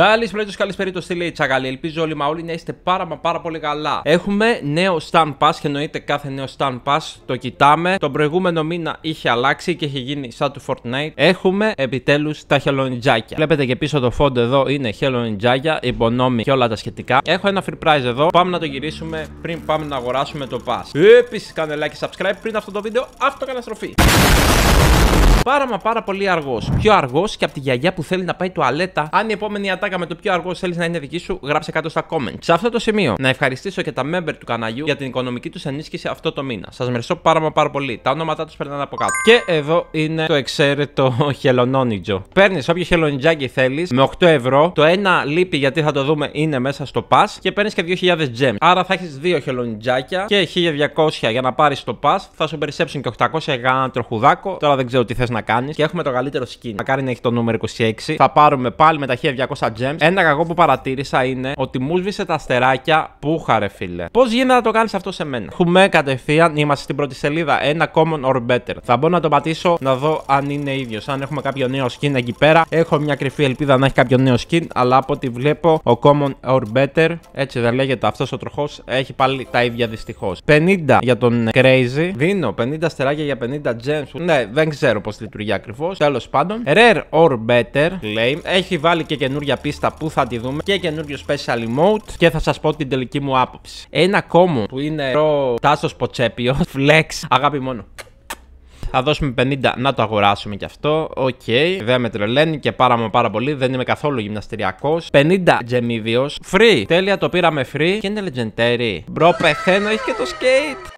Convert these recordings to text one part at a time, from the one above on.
Καλησπέρα σα, καλησπέρα τι στήλη Τσαγαλή. Ελπίζω όλοι μα όλοι να είστε πάρα μα πάρα πολύ καλά. Έχουμε νέο Stan Pass και εννοείται κάθε νέο Stan Pass το κοιτάμε. Τον προηγούμενο μήνα είχε αλλάξει και είχε γίνει σαν του Fortnite. Έχουμε επιτέλους τα χελονιτζάκια. Βλέπετε και πίσω το φόντο εδώ είναι χελονιτζάκια, υπονόμοι και όλα τα σχετικά. Έχω ένα free prize εδώ. Πάμε να το γυρίσουμε πριν πάμε να αγοράσουμε το pass. Επίσης, κάνε like και subscribe πριν αυτό το βίντεο. Αυτό Πάρα μα πάρα πολύ αργός. Πιο αργός και από τη γιαγιά που θέλει να πάει τουαλέτα. Αν η επόμενη ατάκα με το πιο αργός θέλεις να είναι δική σου, γράψε κάτω στα comment. Σε αυτό το σημείο, να ευχαριστήσω και τα member του καναλιού για την οικονομική τους ενίσχυση αυτό το μήνα. Σας μεριστώ πάρα μα πάρα πολύ. Τα ονόματά τους περνάνε από κάτω. Και εδώ είναι το εξαίρετο χελονόνιτζο. Παίρνεις όποιο χελονιτζάκι θέλεις με 8 ευρώ. Το ένα λείπει γιατί θα το δούμε είναι μέσα στο pass και παίρνεις και 2000 gems. Άρα θα έχεις 2 χελονιτζάκια και 1200 για να πάρεις το pass. Θα σου περισσέψουν και 800 για ένα τροχουδάκο. Τώρα δεν ξέρω τι θες να κάνεις και έχουμε το καλύτερο skin. Μακάρι να έχει το νούμερο 26. Θα πάρουμε πάλι με τα 1200 gems. Ένα κακό που παρατήρησα είναι ότι μου σβήσε τα αστεράκια που είχα ρε φίλε. Πώς γίνεται να το κάνεις αυτό σε μένα. Έχουμε κατευθείαν, είμαστε στην πρώτη σελίδα. Ένα common or better. Θα μπορώ να το πατήσω να δω αν είναι ίδιο. Αν έχουμε κάποιο νέο skin εκεί πέρα. Έχω μια κρυφή ελπίδα να έχει κάποιο νέο skin. Αλλά από ό,τι βλέπω, ο common or better, έτσι δεν λέγεται αυτός ο τροχός, έχει πάλι τα ίδια δυστυχώς. 50 για τον crazy. Δίνω 50 αστεράκια για 50 gems. Ναι, δεν ξέρω πώς τη λειτουργεί ακριβώς. Τέλος πάντων, rare or better, λέει. Έχει βάλει και καινούργια πίστα που θα τη δούμε και καινούριο special emote και θα σας πω την τελική μου άποψη. Ένα κόμμα που είναι ρο τάσος ποτσέπιος, flex, αγάπη μόνο. Θα δώσουμε 50 να το αγοράσουμε κι αυτό. Οκ. Okay. Δεν με τρελαίνει και πάρα μου πάρα πολύ. Δεν είμαι καθόλου γυμναστηριακός. 50 τζεμίδιο. Free. Τέλεια, το πήραμε free. Και είναι legendary. Μπρο, πεθαίνω. Έχει και το skate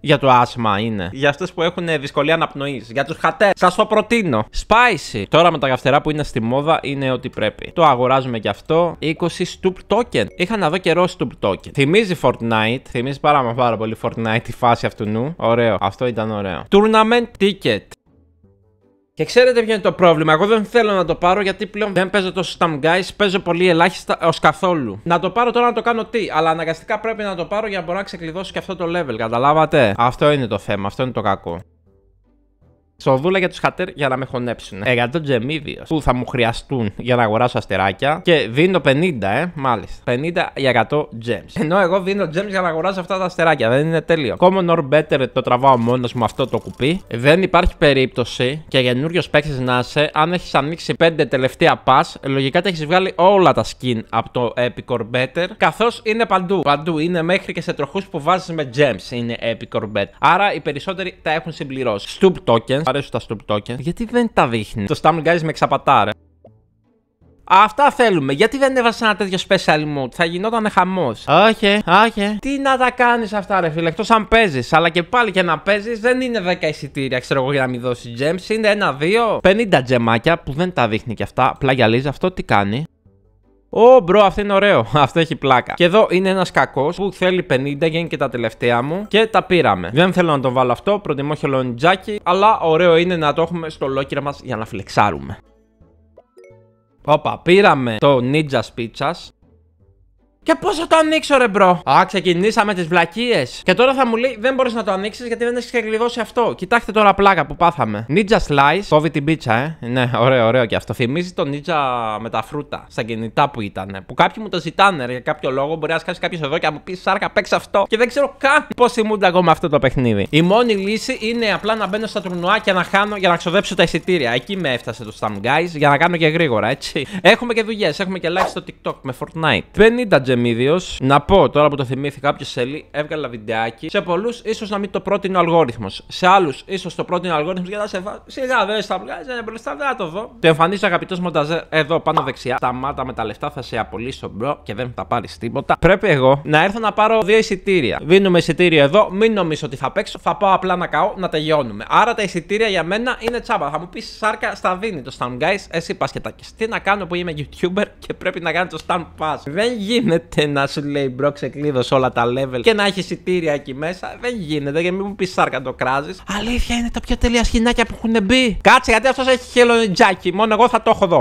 για το άσμα είναι. Για αυτέ που έχουν ε, δυσκολία αναπνοή. Για τους χατές. Σας το προτείνω. Spicy. Τώρα με τα καυτερά που είναι στη μόδα είναι ότι πρέπει. Το αγοράζουμε κι αυτό. 20 Stoop Token. Είχα να δω καιρό Stoop Token. Θυμίζει Fortnite. Θυμίζει πάρα, πάρα πολύ Fortnite τη φάση αυτού νου. Ωραίο. Αυτό ήταν ωραίο. Tournament Ticket. Και ξέρετε ποιο είναι το πρόβλημα. Εγώ δεν θέλω να το πάρω γιατί πλέον δεν παίζω τόσο Stam Guys. Παίζω πολύ ελάχιστα ως καθόλου. Να το πάρω τώρα να το κάνω τι. Αλλά αναγκαστικά πρέπει να το πάρω για να μπορώ να ξεκλειδώσω και αυτό το level. Καταλάβατε. Αυτό είναι το θέμα. Αυτό είναι το κακό. Σοδούλα για τους χατέρ για να με χωνέψουν. 100 ε, τζεμίδιο που θα μου χρειαστούν για να αγοράσω αστεράκια. Και δίνω 50, ε, μάλιστα. 50 για 100 gems. Ενώ εγώ δίνω gems για να αγοράσω αυτά τα αστεράκια. Δεν είναι τέλειο. Common or better το τραβάω μόνος με αυτό το κουπί. Δεν υπάρχει περίπτωση και καινούριο παίξει να είσαι αν έχεις ανοίξει 5 τελευταία pass. Λογικά τα έχεις βγάλει όλα τα skin από το Epic or better. Καθώς είναι παντού. Παντού είναι μέχρι και σε τροχούς που βάζεις με gems είναι Epic or better. Άρα οι περισσότεροι τα έχουν συμπληρώσει. Stoop tokens αρέσουν τα Token. Γιατί δεν τα δείχνει. Το Stammer Guys με εξαπατάρε. Αυτά θέλουμε. Γιατί δεν έβασε ένα τέτοιο special mode. Θα γινόταν χαμός. Όχι, όχι. Τι να τα κάνεις αυτά, ρε φίλε. Εκτός αν παίζεις. Αλλά και πάλι και να παίζεις δεν είναι 10 εισιτήρια, ξέρω εγώ, για να μην δώσεις gems. Είναι ένα-δύο. 50 τζεμάκια που δεν τα δείχνει και αυτά. Πλαγιαλίζει αυτό τι κάνει. Ω, μπρο, αυτό είναι ωραίο. Αυτό έχει πλάκα. Και εδώ είναι ένας κακός που θέλει 50 και και τα τελευταία μου. Και τα πήραμε. Δεν θέλω να τον βάλω αυτό. Προτιμώ χελονιτζάκι. Αλλά ωραίο είναι να το έχουμε στο λόκυρα μας για να φλεξάρουμε. Όπα, πήραμε το νίτζα σπίτσα. Και πώς θα το ανοίξω, ρε μπρο. Α, ξεκινήσαμε τις βλακίες. Και τώρα θα μου λέει δεν μπορείς να το ανοίξεις γιατί δεν έχεις κλειδώσει αυτό. Κοιτάξτε τώρα πλάκα που πάθαμε. Ninja Slice. Κόβει την πίτσα, ε. Ναι, ωραίο, ωραίο και αυτό. Θυμίζει το Ninja με τα φρούτα. Στα κινητά που ήταν. Που κάποιοι μου το ζητάνε, ρε, για κάποιο λόγο. Μπορεί να σκάσει κάποιος εδώ και να μου πει Σάρκα, παίξα αυτό. Και δεν ξέρω καν πώς ήμουν εγώ με αυτό το παιχνίδι. Η μόνη λύση είναι απλά να μπαίνω στα τουρνουά και να χάνω για να ξοδέψω τα εισιτήρια. Εκεί με έφτασε το Stam Guys για να κάνω και γρήγορα, έτσι. Έχουμε και δουλειές. Έχουμε και live στο TikTok με Fortnite. 50 Τζεμίδιος. Να πω τώρα που το θυμήθηκα, κάποιο σελί έβγαλα βιντεάκι. Σε πολλούς ίσως να μην το πρότεινε ο αλγόριθμος. Σε άλλους ίσως το πρότεινε ο αλγόριθμος γιατί θα σε βάζει. Σιγά δεν θα βγάζει, δεν μπροστά, δεν θα το δω. Το εμφανίζει αγαπητός μονταζέ εδώ πάνω δεξιά. Σταμάτα με τα λεφτά, θα σε απολύσω μπρο και δεν θα πάρεις τίποτα. Πρέπει εγώ να έρθω να πάρω δύο εισιτήρια. Δίνουμε εισιτήριο εδώ, μην νομίζω ότι θα παίξω. Θα πάω απλά να καώ, να τελειώνουμε. Άρα τα εισιτήρια για μένα είναι τσάμπα. Θα μου πεις σάρκα στα δίνει το Stan Guys, εσύ πας και Τι να κάνω που είμαι YouTuber και πρέπει να κάνω το Stan Pass. Δεν γίνεται γίνεται να σου λέει μπρο, ξεκλείδω όλα τα level και να έχεις εισιτήρια εκεί μέσα. Δεν γίνεται, γιατί μην μου πεις σάρκα το κράζεις. Αλήθεια είναι τα πιο τέλεια σκηνάκια που έχουν μπει. Κάτσε γιατί αυτός έχει χέλοντζάκι Μόνο εγώ θα το έχω εδώ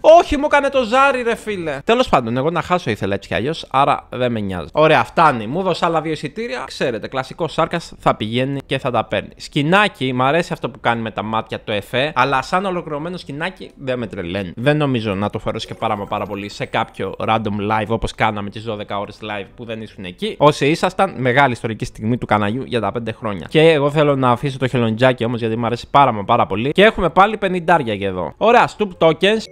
Όχι, μου έκανε το ζάρι, ρε φίλε. Τέλος πάντων, εγώ να χάσω ήθελα έτσι κι αλλιώς, άρα δεν με νοιάζει. Ωραία, φτάνει. Μου δώσα άλλα δύο εισιτήρια. Ξέρετε, κλασικό σάρκας θα πηγαίνει και θα τα παίρνει. Σκινάκι, μου αρέσει αυτό που κάνει με τα μάτια το εφέ, αλλά σαν ολοκληρωμένο σκινάκι δεν με τρελαίνει. Δεν νομίζω να το φορέσω και πάρα, πάρα πολύ σε κάποιο random live όπως κάναμε τις 12 ώρες live που δεν ήσουν εκεί. Όσοι ήσασταν, μεγάλη ιστορική στιγμή του καναγιού για τα 5 χρόνια. Και εγώ θέλω να αφήσω το χελοντζάκι όμως γιατί μου αρέσει πάρα, πάρα πολύ. Και έχουμε πάλι 50 για εδώ. Ωραία, Stoop Tokens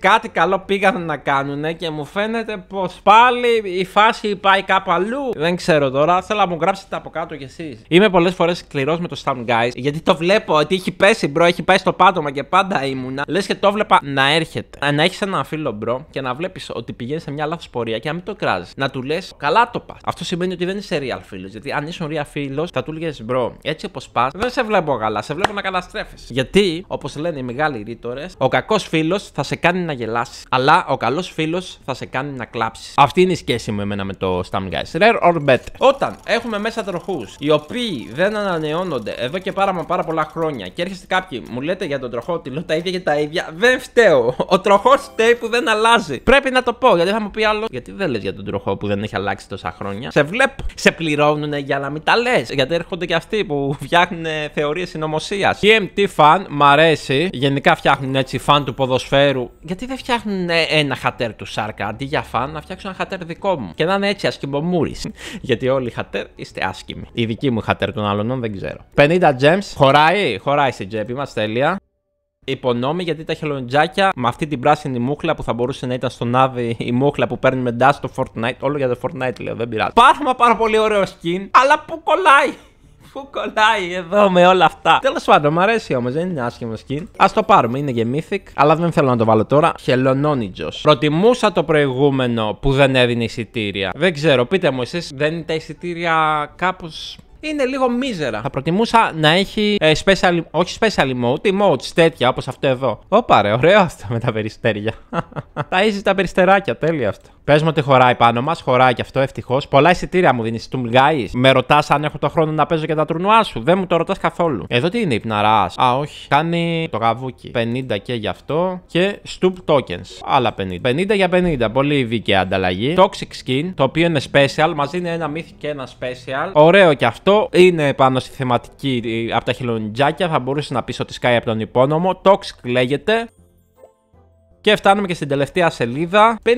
κάτι καλό πήγαν να κάνουν και μου φαίνεται πως πάλι η φάση πάει κάπου αλλού. Δεν ξέρω τώρα, θέλω να μου γράψετε από κάτω κι εσείς. Είμαι πολλές φορές σκληρός με το Stam Guys, γιατί το βλέπω ότι έχει πέσει, μπρο, έχει πάει στο πάτωμα και πάντα ήμουνα. Λες και το βλέπα να έρχεται. Ε, να έχεις ένα φίλο, μπρο, και να βλέπεις ότι πηγαίνεις σε μια λάθος πορεία και να μην το κράζεις. Να του λες, καλά το πας. Αυτό σημαίνει ότι δεν είσαι real φίλος. Γιατί αν είσαι real φίλος, θα του λες, μπρο, έτσι όπως πας, δεν σε βλέπω καλά, σε βλέπω να καταστρέφεις. Γιατί, όπως λένε οι μεγάλοι ρήτορες, ο κακός φίλος θα σε κάνει να γελάσεις. Αλλά ο καλός φίλος θα σε κάνει να κλάψεις. Αυτή είναι η σχέση μου εμένα με το Stam Guys. Rare or better. Όταν έχουμε μέσα τροχούς οι οποίοι δεν ανανεώνονται εδώ και πάρα μα πάρα πολλά χρόνια και έρχεστε κάποιοι, μου λέτε για τον τροχό ότι λέω τα ίδια και τα ίδια. Δεν φταίω. Ο τροχός φταίει που δεν αλλάζει. Πρέπει να το πω γιατί θα μου πει άλλο. Γιατί δεν λες για τον τροχό που δεν έχει αλλάξει τόσα χρόνια. Σε βλέπω. Σε πληρώνουν για να μην τα λες. Γιατί έρχονται και αυτοί που φτιάχνουν θεωρίες συνωμοσίας. MT fan, μ' αρέσει. Γενικά φτιάχνουν έτσι φαν του ποδοσφαίρου. Γιατί γιατί δεν φτιάχνουν ε, ένα χατέρ του Σάρκα αντί για φαν να φτιάξουν ένα χατέρ δικό μου. Και να είναι έτσι ασκημπομούρι. γιατί όλοι οι χατέρ είστε άσκημοι Η δική μου χατέρ των άλλων δεν ξέρω. 50 gems. Χωράει, χωράει στην τσέπη μας, τέλεια. Υπονόμη γιατί τα χελοντζάκια με αυτή την πράσινη μούχλα που θα μπορούσε να ήταν στον άδει η μούχλα που παίρνει μετά στο Fortnite. Όλο για το Fortnite λέω, δεν πειράζει. Πάρα πάρα πολύ ωραίο skin, αλλά που κολλάει. Πού κολλάει εδώ με όλα αυτά. Τέλος πάντων, μου αρέσει όμως, δεν είναι άσχημο skin. Ας το πάρουμε, είναι και mythic, αλλά δεν θέλω να το βάλω τώρα. Χελονόνιτζος. Προτιμούσα το προηγούμενο που δεν έδινε εισιτήρια. Δεν ξέρω, πείτε μου εσείς, δεν είναι τα εισιτήρια κάπως είναι λίγο μίζερα. Θα προτιμούσα να έχει ε, special, όχι special mode, emotes τέτοια όπως αυτό εδώ. Ωπα ωραία αυτό με τα περιστέρια. τα ίζεις τα περιστεράκια, τέλεια αυτό. Πες μου ότι χωράει πάνω μας, χωράει και αυτό ευτυχώς. Πολλά εισιτήρια μου δίνεις, του μιλάει. Με ρωτάς αν έχω το χρόνο να παίζω και τα τουρνουά σου. Δεν μου το ρωτάς καθόλου. Εδώ τι είναι, υπναρά. Α, όχι. Κάνει το γαβούκι. 50 και γι' αυτό. Και stoop tokens. Άλλα 50. 50 για 50. Πολύ δίκαια ανταλλαγή. Toxic skin, το οποίο είναι special. Μαζί είναι ένα μύθι και ένα special. Ωραίο και αυτό. Είναι πάνω στη θεματική ε, από τα χελονιτζάκια. Θα μπορούσε να πεις ότι σκάει από τον υπόνομο. Toxic λέγεται. Και φτάνουμε και στην τελευταία σελίδα. 50.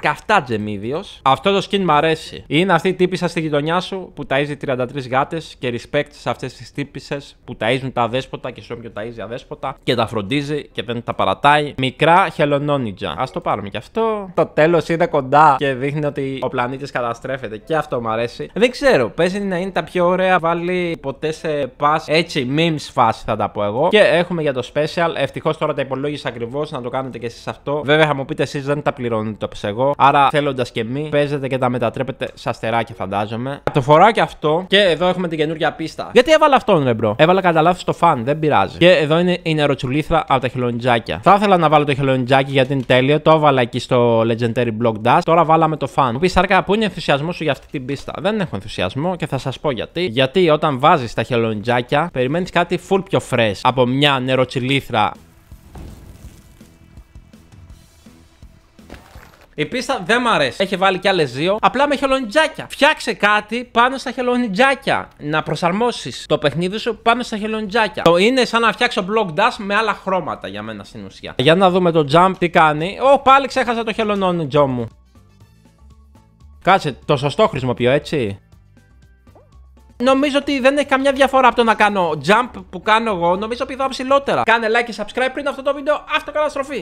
Καυτά τζεμίδιος. Αυτό το skin μ' αρέσει. Είναι αυτή η τύπησα στη γειτονιά σου που ταζει 33 γάτες και respect σε αυτές τις τύπησες που ταΐζουν τα αδέσποτα και σε όποιον ταζει αδέσποτα και τα φροντίζει και δεν τα παρατάει. Μικρά χελονόνιτζα. Ας το πάρουμε κι αυτό. Το τέλος είναι κοντά και δείχνει ότι ο πλανήτης καταστρέφεται. Και αυτό μ' αρέσει. Δεν ξέρω. Παίζει να είναι τα πιο ωραία. Βάλει ποτέ σε πα έτσι memes φάση θα τα πω εγώ. Και έχουμε για το special. Ευτυχώς τώρα τα υπολόγισα ακριβώς να το κάνετε κι εσείς αυτό. Βέβαια θα μου πείτε εσείς δεν τα πληρώνετε το εγώ. Άρα θέλοντας και μη, παίζετε και τα μετατρέπετε σε αστεράκια, φαντάζομαι. Το φοράω και αυτό. Και εδώ έχουμε την καινούργια πίστα. Γιατί έβαλα αυτόν, ρε μπρο. Έβαλα κατά λάθος το φαν, δεν πειράζει. Και εδώ είναι η νεροτσουλήθρα από τα χελονιτζάκια. Θα ήθελα να βάλω το χελονιτζάκι γιατί είναι τέλειο. Το έβαλα εκεί στο Legendary Block dust. Τώρα βάλαμε το φαν. Μου πει Σάρκα, πού είναι ενθουσιασμός σου για αυτή την πίστα. Δεν έχω ενθουσιασμό και θα σας πω γιατί. Γιατί όταν βάζεις τα χελονιτζάκια, περιμένεις κάτι full πιο fresh από μια νεροτσιλήθρα Η πίστα δεν μ' αρέσει. Έχει βάλει κι άλλες δύο. Απλά με χελονιτζάκια. Φτιάξε κάτι πάνω στα χελονιτζάκια. Να προσαρμόσεις το παιχνίδι σου πάνω στα χελονιτζάκια. Το είναι σαν να φτιάξω block dash με άλλα χρώματα για μένα στην ουσία. Για να δούμε το jump τι κάνει. Ω, πάλι ξέχασα το χελονόνιτζό μου. Κάτσε, το σωστό χρησιμοποιώ, έτσι. Νομίζω ότι δεν έχει καμιά διαφορά από το να κάνω jump που κάνω εγώ. Νομίζω πηδάω ψηλότερα. Κάνε like και subscribe πριν αυτό το βίντεο. Αυτοκαταστροφή.